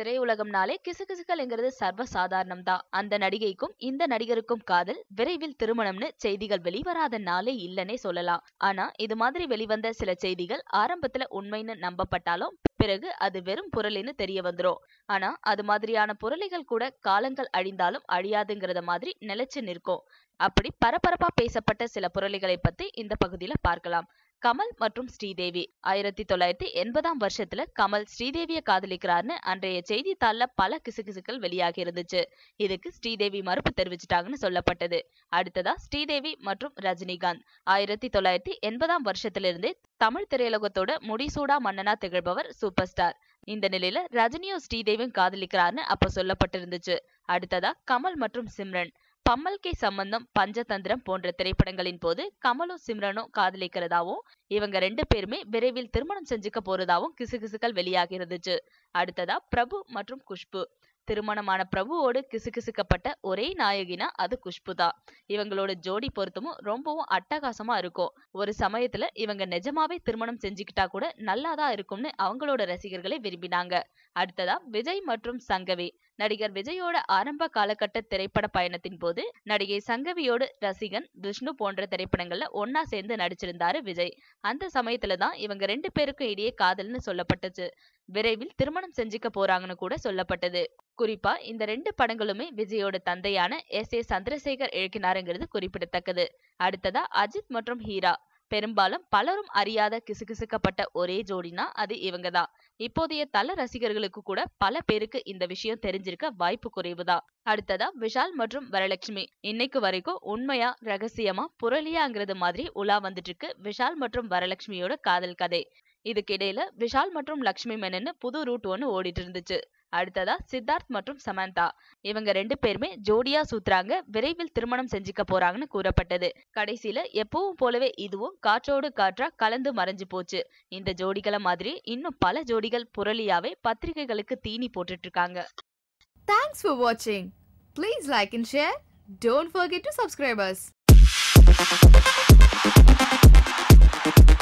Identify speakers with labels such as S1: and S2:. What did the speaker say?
S1: திரையுலகம் திரையுலகம்னாலே கிசுகிசுக்கள்ங்கிறது சர்வ சாதாரணம் தான் அந்த நடிகைக்கும் இந்த நடிகருக்கும் காதல் விரைவில் திருமணம்னு செய்திகள் வெளிவராத நாளே இல்லைன்னே சொல்லலாம் ஆனா இது மாதிரி வெளிவந்த சில செய்திகள் ஆரம்பத்துல உண்மைன்னு நம்பப்பட்டாலும் பிறகு அது வெறும் புரளின்னு தெரிய வந்துடும் ஆனா அது மாதிரியான புரளிகள் கூட காலங்கள் அழிந்தாலும் அழியாதுங்கிறத மாதிரி நிலைச்சு நிற்கும் அப்படி பரபரப்பா பேசப்பட்ட சில புரளிகளை பத்தி இந்த பகுதியில பார்க்கலாம் கமல் மற்றும் ஸ்ரீதேவி ஆயிரத்தி தொள்ளாயிரத்தி எண்பதாம் வருஷத்துல கமல் ஸ்ரீதேவியை காதலிக்கிறார்னு அன்றைய செய்தித்தாள்ல பல கிசுகிசுக்கள் வெளியாகி இருந்துச்சு இதுக்கு ஸ்ரீதேவி மறுப்பு தெரிவிச்சிட்டாங்கன்னு சொல்லப்பட்டது அடுத்ததா ஸ்ரீதேவி மற்றும் ரஜினிகாந்த் ஆயிரத்தி தொள்ளாயிரத்தி எண்பதாம் வருஷத்திலிருந்தே தமிழ் திரையுலகத்தோட முடிசூடா மன்னனா திகழ்பவர் சூப்பர் ஸ்டார் இந்த நிலையில ரஜினியும் ஸ்ரீதேவியும் காதலிக்கிறார்னு அப்ப சொல்லப்பட்டிருந்துச்சு அடுத்ததா கமல் மற்றும் சிம்ரன் கே சம்பந்தம் பஞ்சதந்திரம் போன்ற திரைப்படங்களின் போது கமலும் சிம்ரனும் காதலிக்கிறதாவும் இவங்க ரெண்டு பேருமே விரைவில் திருமணம் செஞ்சுக்க போறதாவும் கிசுகிசுக்கள் வெளியாகி இருந்துச்சு அடுத்ததா பிரபு மற்றும் குஷ்பு திருமணமான பிரபுவோடு கிசுகிசுக்கப்பட்ட ஒரே நாயகினா அது குஷ்புதா இவங்களோட ஜோடி பொருத்தமும் ரொம்பவும் அட்டகாசமா இருக்கும் ஒரு சமயத்துல இவங்க நிஜமாவே திருமணம் செஞ்சுக்கிட்டா கூட நல்லாதான் இருக்கும்னு அவங்களோட ரசிகர்களை விரும்பினாங்க அடுத்ததா விஜய் மற்றும் சங்கவி நடிகர் விஜயோட ஆரம்ப காலகட்ட திரைப்பட பயணத்தின் போது நடிகை சங்கவியோடு ரசிகன் விஷ்ணு போன்ற திரைப்படங்கள்ல ஒன்னா சேர்ந்து நடிச்சிருந்தாரு விஜய் அந்த சமயத்துலதான் இவங்க ரெண்டு பேருக்கும் இடையே காதல்னு சொல்லப்பட்டுச்சு விரைவில் திருமணம் செஞ்சுக்க போறாங்கன்னு கூட சொல்லப்பட்டது குறிப்பா இந்த ரெண்டு படங்களுமே விஜயோட தந்தையான எஸ் ஏ சந்திரசேகர் எழுக்கினாருங்கிறது குறிப்பிடத்தக்கது அடுத்ததா அஜித் மற்றும் ஹீரா பெரும்பாலும் பலரும் அறியாத கிசுகிசுக்கப்பட்ட ஒரே ஜோடினா அது இவங்கதான் இப்போதைய தல ரசிகர்களுக்கு கூட பல பேருக்கு இந்த விஷயம் தெரிஞ்சிருக்க வாய்ப்பு குறைவுதான் அடுத்ததா விஷால் மற்றும் வரலட்சுமி இன்னைக்கு வரைக்கும் உண்மையா ரகசியமா புரளியாங்கிறது மாதிரி உலா வந்துட்டு இருக்கு விஷால் மற்றும் வரலட்சுமியோட காதல் கதை இதுக்கிடையில விஷால் மற்றும் லக்ஷ்மி மேனன் புது ரூட் ஒன்று ஓடிட்டு இருந்துச்சு அடுத்ததா சித்தார்த் மற்றும் சமந்தா இவங்க ரெண்டு பேருமே ஜோடியா சுத்துறாங்க விரைவில் திருமணம் செஞ்சுக்க போறாங்கன்னு கூறப்பட்டது கடைசியில எப்பவும் போலவே இதுவும் காற்றோடு காற்றா கலந்து மறைஞ்சு போச்சு இந்த ஜோடிகளை மாதிரி இன்னும் பல ஜோடிகள் புரளியாவே பத்திரிகைகளுக்கு தீனி போட்டுட்டு இருக்காங்க தேங்க்ஸ் ஃபார் வாட்சிங் please like and share don't forget to subscribers